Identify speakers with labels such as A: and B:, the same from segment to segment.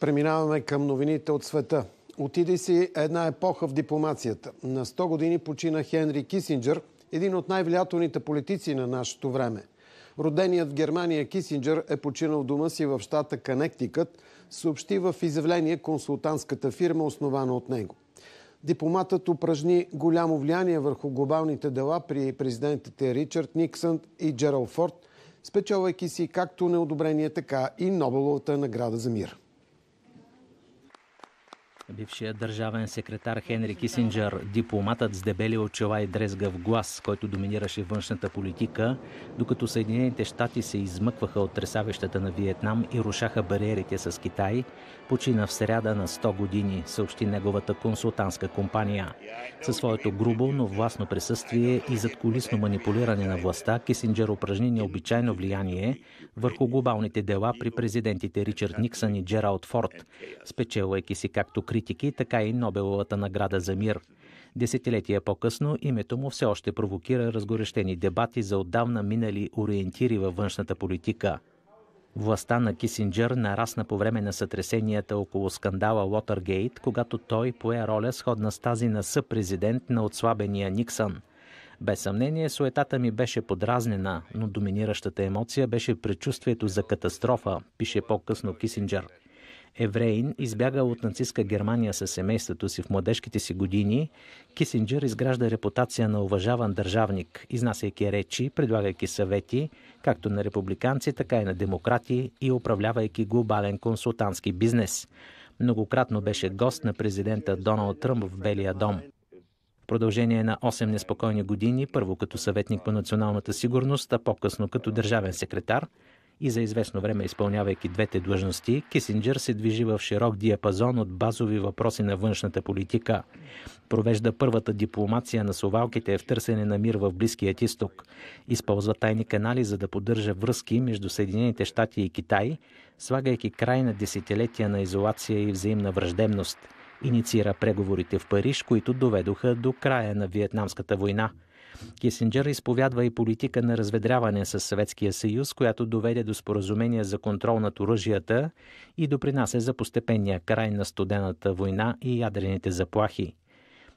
A: Преминаваме към новините от света. Отиде си една епоха в дипломацията. На 100 години почина Хенри Кисинджер, един от най-влиятелните политици на нашето време. Роденият в Германия Кисинджер е починал дома си в щата Канектикът, съобщи в изявление консултантската фирма, основана от него. Дипломатът упражни голямо влияние върху глобалните дела при президентите Ричард Никсън и Джерал Форд, спечелвайки си както неодобрение, така и Нобеловата награда за мир.
B: Бившият държавен секретар Хенри Кисинджер, дипломатът с дебели очила и дрезгав глас, който доминираше външната политика, докато Съединените щати се измъкваха от тресавещата на Виетнам и рушаха бариерите с Китай, почина в сряда на 100 години, съобщи неговата консултантска компания. Със своето грубо, но властно присъствие и задколисно манипулиране на властта, Кисинджер упражни необичайно влияние върху глобалните дела при президентите Ричард Никсън и Джералд Форд, спечелвайки си както критики, така и Нобеловата награда за мир. Десетилетия по-късно името му все още провокира разгорещени дебати за отдавна минали ориентири във външната политика. Властта на Кисинджър нарасна по време на сътресенията около скандала Уотергейт, когато той пое роля сходна с тази на съпрезидент на отслабения Никсън. Без съмнение, суетата ми беше подразнена, но доминиращата емоция беше предчувствието за катастрофа, пише по-късно Кисинджър. Евреин избягал от нацистска Германия със семейството си в младежките си години, Кисинджер изгражда репутация на уважаван държавник, изнасяйки речи, предлагайки съвети, както на републиканци, така и на демократи и управлявайки глобален консултантски бизнес. Многократно беше гост на президента Доналд Тръмп в Белия дом продължение на 8 неспокойни години, първо като съветник по националната сигурност, а по-късно като държавен секретар, и за известно време изпълнявайки двете длъжности, Кисинджер се движи в широк диапазон от базови въпроси на външната политика. Провежда първата дипломация на совалките в търсене на мир в Близкият изток. Използва тайни канали, за да поддържа връзки между Съединените щати и Китай, слагайки край на десетилетия на изолация и взаимна враждебност. Инициира преговорите в Париж, които доведоха до края на Виетнамската война – Кисинджер изповядва и политика на разведряване с Съветския съюз, която доведе до споразумения за контрол над оръжията и допринася за постепенния край на студената война и ядрените заплахи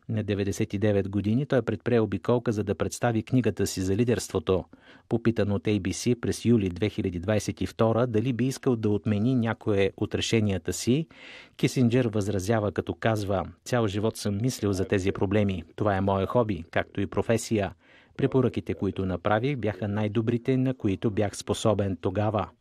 B: на 99 години, той предпре обиколка, за да представи книгата си за лидерството. Попитан от ABC през юли 2022 дали би искал да отмени някое от решенията си, Кисинджер възразява, като казва «Цял живот съм мислил за тези проблеми. Това е мое хоби, както и професия. Препоръките, които направих, бяха най-добрите, на които бях способен тогава».